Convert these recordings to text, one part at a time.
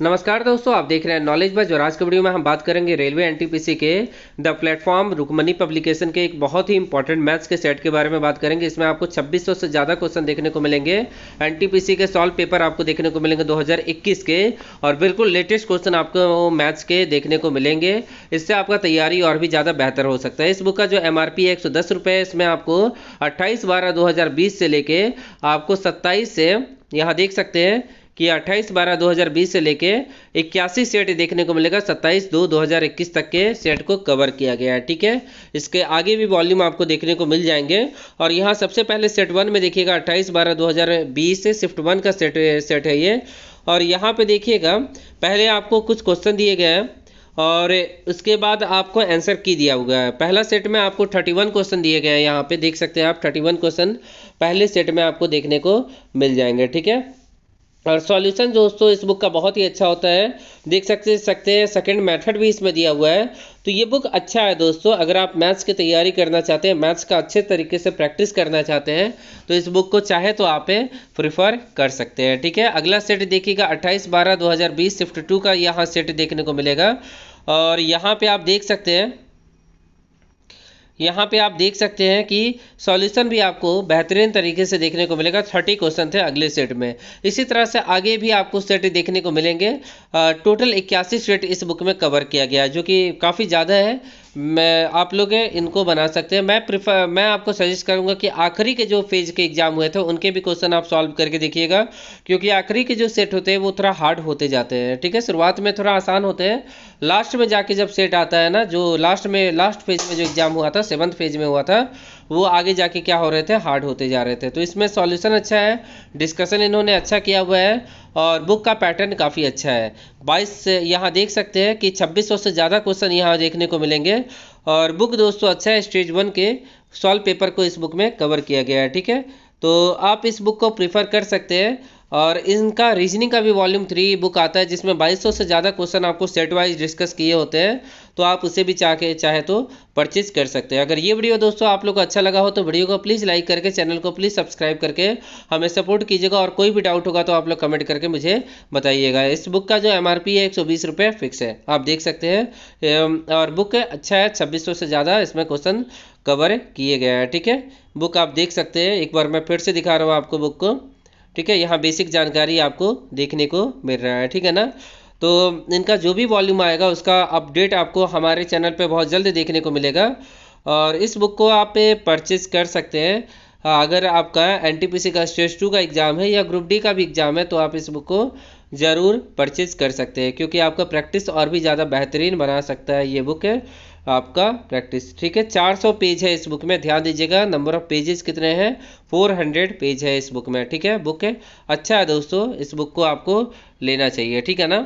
नमस्कार दोस्तों आप देख रहे हैं नॉलेज बज और आज के वीडियो में हम बात करेंगे रेलवे एनटीपीसी के द प्लेटफॉर्म रुकमनी पब्लिकेशन के एक बहुत ही इंपॉर्टेंट मैथ्स के सेट के बारे में बात करेंगे इसमें आपको 2600 से ज़्यादा क्वेश्चन देखने को मिलेंगे एनटीपीसी के सॉल्व पेपर आपको देखने को मिलेंगे 2021 के और बिल्कुल लेटेस्ट क्वेश्चन आपको मैथ्स के देखने को मिलेंगे इससे आपका तैयारी और भी ज़्यादा बेहतर हो सकता है इस बुक का जो एम आर पी है एक इसमें आपको अट्ठाईस बारह दो से लेके आपको सत्ताईस से यहाँ देख सकते हैं कि 28 बारह 2020 से लेके इक्यासी सेट देखने को मिलेगा 27 दो 2021 तक के सेट को कवर किया गया है ठीक है इसके आगे भी वॉल्यूम आपको देखने को मिल जाएंगे और यहाँ सबसे पहले सेट वन में देखिएगा 28 बारह 2020 से शिफ्ट वन का सेट सेट है ये और यहाँ पे देखिएगा पहले आपको कुछ क्वेश्चन दिए गए हैं और उसके बाद आपको आंसर की दिया हुआ है पहला सेट में आपको 31 क्वेश्चन दिए गए हैं यहाँ पे देख सकते हैं आप 31 क्वेश्चन पहले सेट में आपको देखने को मिल जाएंगे ठीक है और सॉल्यूशन दोस्तों इस बुक का बहुत ही अच्छा होता है देख सकते सकते हैं सेकंड मेथड भी इसमें दिया हुआ है तो ये बुक अच्छा है दोस्तों अगर आप मैथ्स की तैयारी करना चाहते हैं मैथ्स का अच्छे तरीके से प्रैक्टिस करना चाहते हैं तो इस बुक को चाहे तो आप प्रिफर कर सकते हैं ठीक है अगला सेट देखिएगा अट्ठाईस बारह दो हज़ार टू का यहाँ सेट देखने को मिलेगा और यहाँ पर आप देख सकते हैं यहाँ पे आप देख सकते हैं कि सॉल्यूशन भी आपको बेहतरीन तरीके से देखने को मिलेगा थर्टी क्वेश्चन थे अगले सेट में इसी तरह से आगे भी आपको सेट देखने को मिलेंगे टोटल इक्यासी सेट इस बुक में कवर किया गया जो कि काफ़ी ज़्यादा है मैं आप लोग इनको बना सकते हैं मैं प्रिफर मैं आपको सजेस्ट करूंगा कि आखिरी के जो फेज के एग्जाम हुए थे उनके भी क्वेश्चन आप सॉल्व करके देखिएगा क्योंकि आखिरी के जो सेट होते हैं वो थोड़ा हार्ड होते जाते हैं ठीक है शुरुआत में थोड़ा आसान होते हैं लास्ट में जाके जब सेट आता है ना जो लास्ट में लास्ट फेज में जो एग्जाम हुआ था सेवन्थ फेज में हुआ था वो आगे जाके क्या हो रहे थे हार्ड होते जा रहे थे तो इसमें सॉल्यूशन अच्छा है डिस्कशन इन्होंने अच्छा किया हुआ है और बुक का पैटर्न काफ़ी अच्छा है बाईस यहाँ देख सकते हैं कि 2600 से ज़्यादा क्वेश्चन यहाँ देखने को मिलेंगे और बुक दोस्तों अच्छा है स्टेज वन के सॉल्व पेपर को इस बुक में कवर किया गया है ठीक है तो आप इस बुक को प्रीफर कर सकते हैं और इनका रीजनिंग का भी वॉल्यूम थ्री बुक आता है जिसमें 2200 से ज़्यादा क्वेश्चन आपको सेट वाइज डिस्कस किए होते हैं तो आप उसे भी चाह के चाहे तो परचेज कर सकते हैं अगर ये वीडियो दोस्तों आप लोग को अच्छा लगा हो तो वीडियो को प्लीज़ लाइक करके चैनल को प्लीज़ सब्सक्राइब करके हमें सपोर्ट कीजिएगा और कोई भी डाउट होगा तो आप लोग कमेंट करके मुझे बताइएगा इस बुक का जो एम है एक फिक्स है आप देख सकते हैं और बुक अच्छा है छब्बीस से ज़्यादा इसमें क्वेश्चन कवर किए गए हैं ठीक है बुक आप देख सकते हैं एक बार मैं फिर से दिखा रहा हूँ आपको बुक को ठीक है यहाँ बेसिक जानकारी आपको देखने को मिल रहा है ठीक है ना तो इनका जो भी वॉल्यूम आएगा उसका अपडेट आपको हमारे चैनल पे बहुत जल्द देखने को मिलेगा और इस बुक को आप परचेज कर सकते हैं हाँ, अगर आपका एन का स्टेज टू का एग्ज़ाम है या ग्रुप डी का भी एग्ज़ाम है तो आप इस बुक को ज़रूर परचेज़ कर सकते हैं क्योंकि आपका प्रैक्टिस और भी ज़्यादा बेहतरीन बना सकता है ये बुक है आपका प्रैक्टिस ठीक है 400 पेज है इस बुक में ध्यान दीजिएगा नंबर ऑफ पेजेस कितने हैं 400 पेज है इस बुक में ठीक है बुक है अच्छा है दोस्तों इस बुक को आपको लेना चाहिए ठीक है ना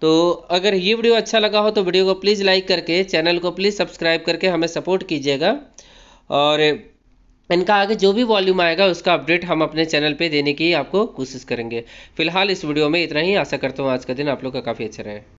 तो अगर ये वीडियो अच्छा लगा हो तो वीडियो को प्लीज़ लाइक करके चैनल को प्लीज़ सब्सक्राइब करके हमें सपोर्ट कीजिएगा और इनका आगे जो भी वॉल्यूम आएगा उसका अपडेट हम अपने चैनल पे देने की आपको कोशिश करेंगे फिलहाल इस वीडियो में इतना ही आशा करता हूँ आज का दिन आप लोग का काफ़ी अच्छा रहे